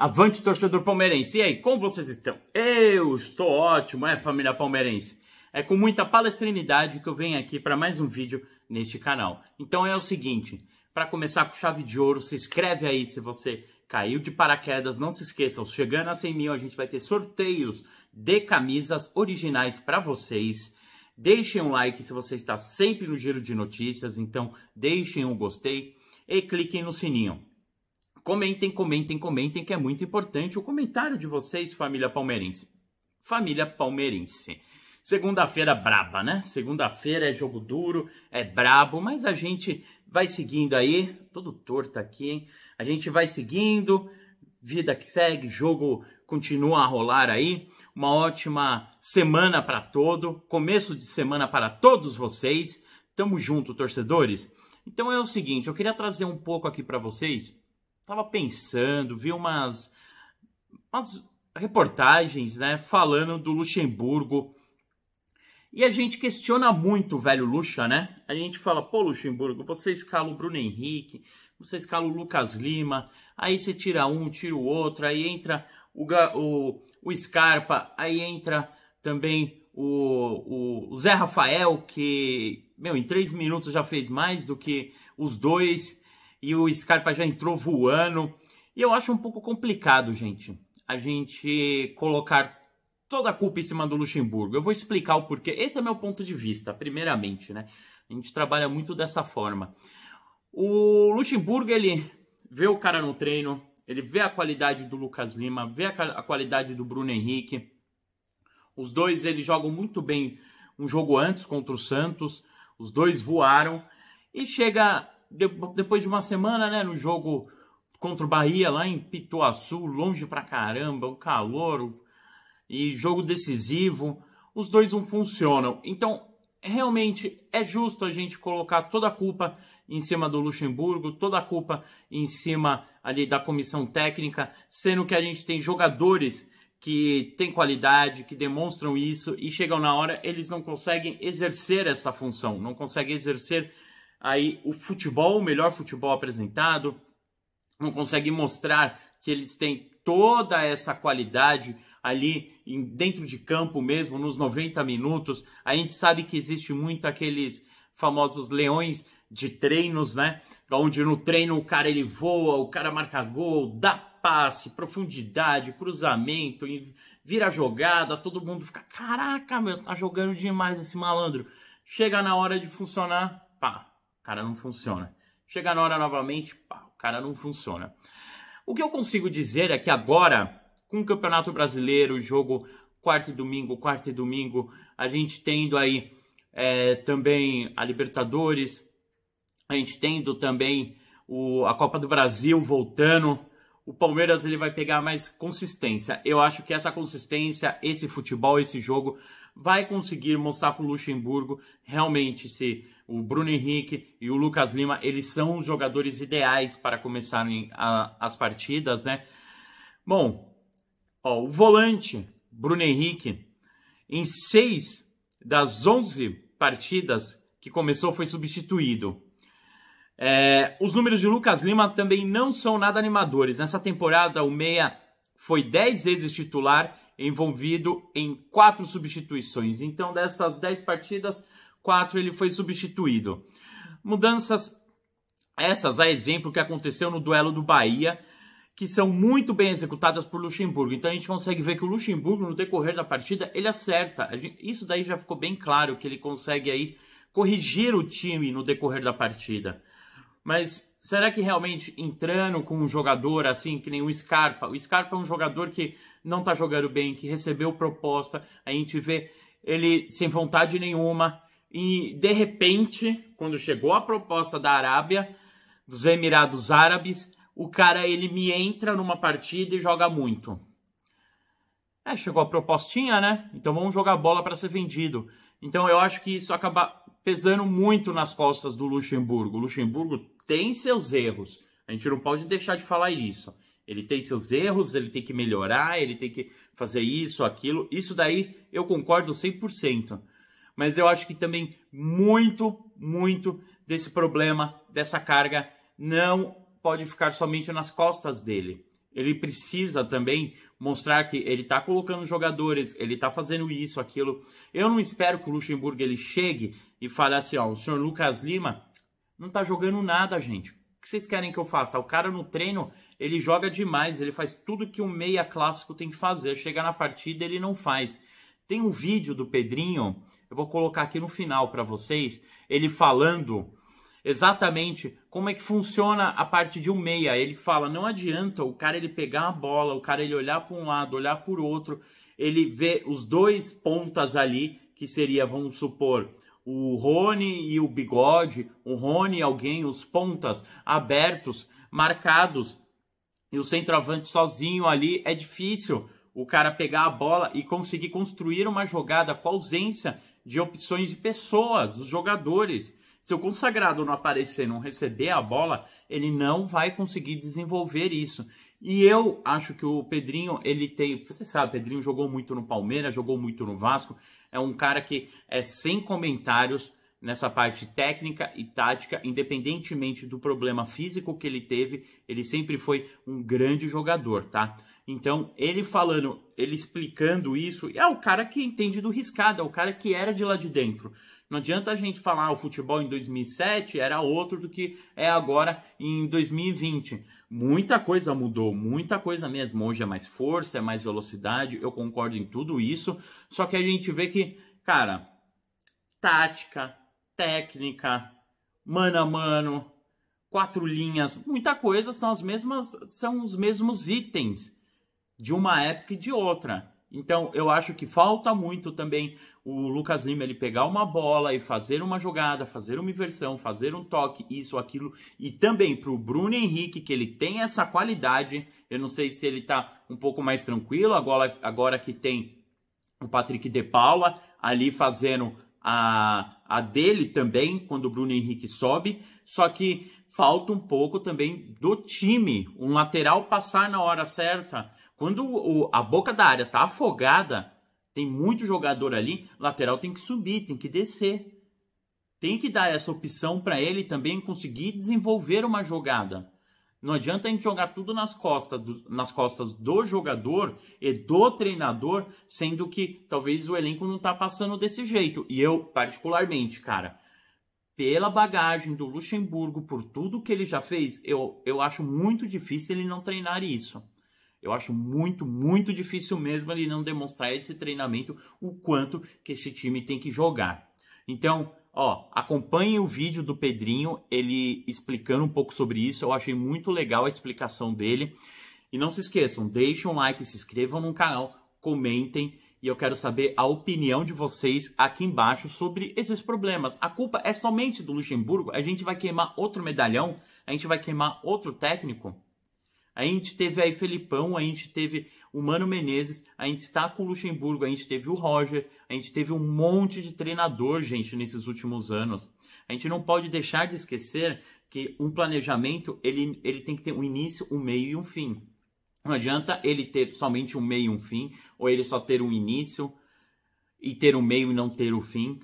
Avante, torcedor palmeirense. E aí, como vocês estão? Eu estou ótimo, é família palmeirense. É com muita palestrinidade que eu venho aqui para mais um vídeo neste canal. Então é o seguinte, para começar com chave de ouro, se inscreve aí se você caiu de paraquedas. Não se esqueçam, chegando a 100 mil a gente vai ter sorteios de camisas originais para vocês. Deixem um like se você está sempre no giro de notícias, então deixem um gostei e cliquem no sininho. Comentem, comentem, comentem, que é muito importante o comentário de vocês, família palmeirense. Família palmeirense. Segunda-feira braba, né? Segunda-feira é jogo duro, é brabo, mas a gente vai seguindo aí, todo torto aqui, hein? A gente vai seguindo, vida que segue, jogo continua a rolar aí. Uma ótima semana para todo, começo de semana para todos vocês. Tamo junto, torcedores. Então é o seguinte, eu queria trazer um pouco aqui para vocês tava pensando, vi umas, umas reportagens, né, falando do Luxemburgo. E a gente questiona muito o velho Luxa, né? A gente fala, pô, Luxemburgo, você escala o Bruno Henrique, você escala o Lucas Lima, aí você tira um, tira o outro, aí entra o, o, o Scarpa, aí entra também o, o, o Zé Rafael, que, meu, em três minutos já fez mais do que os dois e o Scarpa já entrou voando. E eu acho um pouco complicado, gente, a gente colocar toda a culpa em cima do Luxemburgo. Eu vou explicar o porquê. Esse é meu ponto de vista, primeiramente, né? A gente trabalha muito dessa forma. O Luxemburgo, ele vê o cara no treino, ele vê a qualidade do Lucas Lima, vê a qualidade do Bruno Henrique. Os dois, eles jogam muito bem um jogo antes contra o Santos. Os dois voaram e chega de, depois de uma semana, né, no jogo contra o Bahia lá em Pituaçu, longe pra caramba, o calor e jogo decisivo, os dois não funcionam. Então, realmente é justo a gente colocar toda a culpa em cima do Luxemburgo, toda a culpa em cima ali da comissão técnica, sendo que a gente tem jogadores que têm qualidade, que demonstram isso e chegam na hora, eles não conseguem exercer essa função, não conseguem exercer aí o futebol, o melhor futebol apresentado, não consegue mostrar que eles têm toda essa qualidade ali dentro de campo mesmo, nos 90 minutos. A gente sabe que existe muito aqueles famosos leões de treinos, né? Onde no treino o cara ele voa, o cara marca gol, dá passe, profundidade, cruzamento, vira jogada, todo mundo fica, caraca, meu, tá jogando demais esse malandro. Chega na hora de funcionar, pá, cara não funciona. Chega na hora novamente, pá, o cara não funciona. O que eu consigo dizer é que agora, com o Campeonato Brasileiro, jogo quarta e domingo, quarta e domingo, a gente tendo aí é, também a Libertadores, a gente tendo também o, a Copa do Brasil voltando, o Palmeiras ele vai pegar mais consistência. Eu acho que essa consistência, esse futebol, esse jogo vai conseguir mostrar para o Luxemburgo realmente se o Bruno Henrique e o Lucas Lima, eles são os jogadores ideais para começarem a, as partidas, né? Bom, ó, o volante Bruno Henrique, em seis das onze partidas que começou, foi substituído. É, os números de Lucas Lima também não são nada animadores. Nessa temporada, o Meia foi dez vezes titular, envolvido em quatro substituições. Então, dessas dez partidas, 4 ele foi substituído. Mudanças essas, a exemplo que aconteceu no duelo do Bahia, que são muito bem executadas por Luxemburgo. Então a gente consegue ver que o Luxemburgo, no decorrer da partida, ele acerta. isso daí já ficou bem claro, que ele consegue aí corrigir o time no decorrer da partida. Mas será que realmente entrando com um jogador assim, que nem o Scarpa? O Scarpa é um jogador que não está jogando bem, que recebeu proposta, a gente vê ele sem vontade nenhuma, e de repente, quando chegou a proposta da Arábia, dos Emirados Árabes, o cara ele me entra numa partida e joga muito. É, chegou a propostinha, né? Então vamos jogar bola para ser vendido. Então eu acho que isso acaba pesando muito nas costas do Luxemburgo. O Luxemburgo tem seus erros. A gente não pode deixar de falar isso. Ele tem seus erros, ele tem que melhorar, ele tem que fazer isso, aquilo. Isso daí eu concordo 100% mas eu acho que também muito, muito desse problema, dessa carga, não pode ficar somente nas costas dele. Ele precisa também mostrar que ele está colocando jogadores, ele está fazendo isso, aquilo. Eu não espero que o Luxemburgo ele chegue e fale assim, ó, o senhor Lucas Lima não está jogando nada, gente. O que vocês querem que eu faça? O cara no treino, ele joga demais, ele faz tudo que um meia clássico tem que fazer. Chega na partida, ele não faz. Tem um vídeo do Pedrinho, eu vou colocar aqui no final para vocês, ele falando exatamente como é que funciona a parte de um meia. Ele fala, não adianta o cara ele pegar a bola, o cara ele olhar para um lado, olhar o outro, ele vê os dois pontas ali, que seria, vamos supor, o Rony e o Bigode, o Rony e alguém, os pontas abertos, marcados, e o centroavante sozinho ali é difícil o cara pegar a bola e conseguir construir uma jogada com ausência de opções de pessoas, dos jogadores. Se o consagrado não aparecer, não receber a bola, ele não vai conseguir desenvolver isso. E eu acho que o Pedrinho, ele tem. Você sabe, o Pedrinho jogou muito no Palmeiras, jogou muito no Vasco. É um cara que é sem comentários nessa parte técnica e tática, independentemente do problema físico que ele teve, ele sempre foi um grande jogador, tá? Então, ele falando, ele explicando isso, é o cara que entende do riscado, é o cara que era de lá de dentro. Não adianta a gente falar ah, o futebol em 2007 era outro do que é agora em 2020. Muita coisa mudou, muita coisa mesmo. Hoje é mais força, é mais velocidade, eu concordo em tudo isso. Só que a gente vê que, cara, tática, técnica, mano a mano, quatro linhas, muita coisa são as mesmas, são os mesmos itens de uma época e de outra. Então, eu acho que falta muito também o Lucas Lima ele pegar uma bola e fazer uma jogada, fazer uma inversão, fazer um toque, isso, aquilo. E também para o Bruno Henrique, que ele tem essa qualidade. Eu não sei se ele está um pouco mais tranquilo agora, agora que tem o Patrick De Paula ali fazendo a, a dele também quando o Bruno Henrique sobe, só que falta um pouco também do time, um lateral passar na hora certa. Quando o, a boca da área tá afogada, tem muito jogador ali, lateral tem que subir, tem que descer. Tem que dar essa opção para ele também conseguir desenvolver uma jogada. Não adianta a gente jogar tudo nas costas, do, nas costas do jogador e do treinador, sendo que talvez o elenco não está passando desse jeito. E eu, particularmente, cara, pela bagagem do Luxemburgo, por tudo que ele já fez, eu, eu acho muito difícil ele não treinar isso. Eu acho muito, muito difícil mesmo ele não demonstrar esse treinamento, o quanto que esse time tem que jogar. Então, Ó, acompanhem o vídeo do Pedrinho, ele explicando um pouco sobre isso. Eu achei muito legal a explicação dele. E não se esqueçam, deixem um like, se inscrevam no canal, comentem e eu quero saber a opinião de vocês aqui embaixo sobre esses problemas. A culpa é somente do Luxemburgo? A gente vai queimar outro medalhão? A gente vai queimar outro técnico? A gente teve aí Felipão, a gente teve o Mano Menezes, a gente está com o Luxemburgo, a gente teve o Roger, a gente teve um monte de treinador, gente, nesses últimos anos. A gente não pode deixar de esquecer que um planejamento ele, ele tem que ter um início, um meio e um fim. Não adianta ele ter somente um meio e um fim, ou ele só ter um início e ter um meio e não ter o um fim.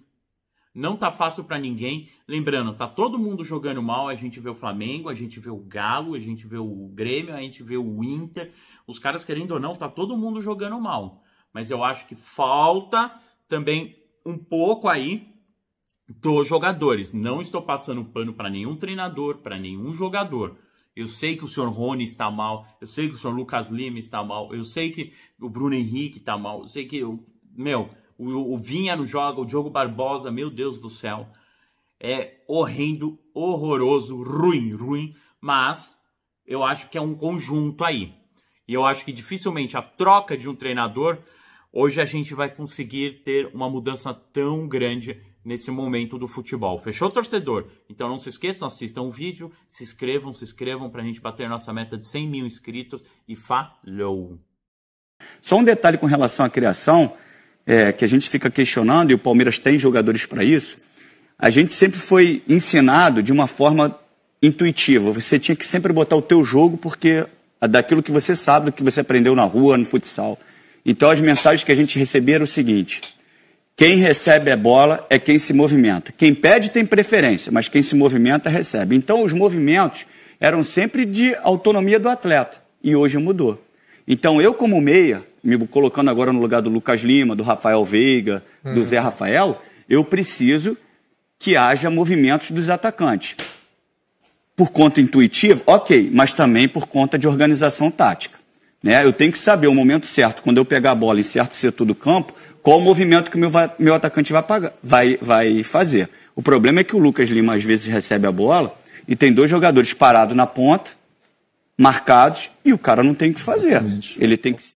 Não tá fácil para ninguém. Lembrando, tá todo mundo jogando mal. A gente vê o Flamengo, a gente vê o Galo, a gente vê o Grêmio, a gente vê o Inter, os caras, querendo ou não, tá todo mundo jogando mal. Mas eu acho que falta também um pouco aí dos jogadores. Não estou passando pano para nenhum treinador, para nenhum jogador. Eu sei que o senhor Rony está mal, eu sei que o senhor Lucas Lima está mal, eu sei que o Bruno Henrique está mal, eu sei que, o, meu, o, o Vinha não joga, o Diogo Barbosa, meu Deus do céu. É horrendo, horroroso, ruim, ruim, mas eu acho que é um conjunto aí. E eu acho que dificilmente a troca de um treinador hoje a gente vai conseguir ter uma mudança tão grande nesse momento do futebol. Fechou, torcedor? Então não se esqueçam, assistam o vídeo, se inscrevam, se inscrevam para a gente bater nossa meta de 100 mil inscritos e falou! Só um detalhe com relação à criação, é, que a gente fica questionando, e o Palmeiras tem jogadores para isso, a gente sempre foi ensinado de uma forma intuitiva. Você tinha que sempre botar o teu jogo porque daquilo que você sabe, do que você aprendeu na rua, no futsal. Então as mensagens que a gente recebia eram é o seguinte: quem recebe a bola é quem se movimenta. Quem pede tem preferência, mas quem se movimenta recebe. Então os movimentos eram sempre de autonomia do atleta e hoje mudou. Então eu como meia, me colocando agora no lugar do Lucas Lima, do Rafael Veiga, uhum. do Zé Rafael, eu preciso que haja movimentos dos atacantes por conta intuitiva, ok, mas também por conta de organização tática. Né? Eu tenho que saber o momento certo, quando eu pegar a bola em certo setor do campo, qual o movimento que o meu, meu atacante vai, pagar, vai, vai fazer. O problema é que o Lucas Lima às vezes recebe a bola e tem dois jogadores parados na ponta, marcados, e o cara não tem o que fazer. Exatamente. Ele tem que.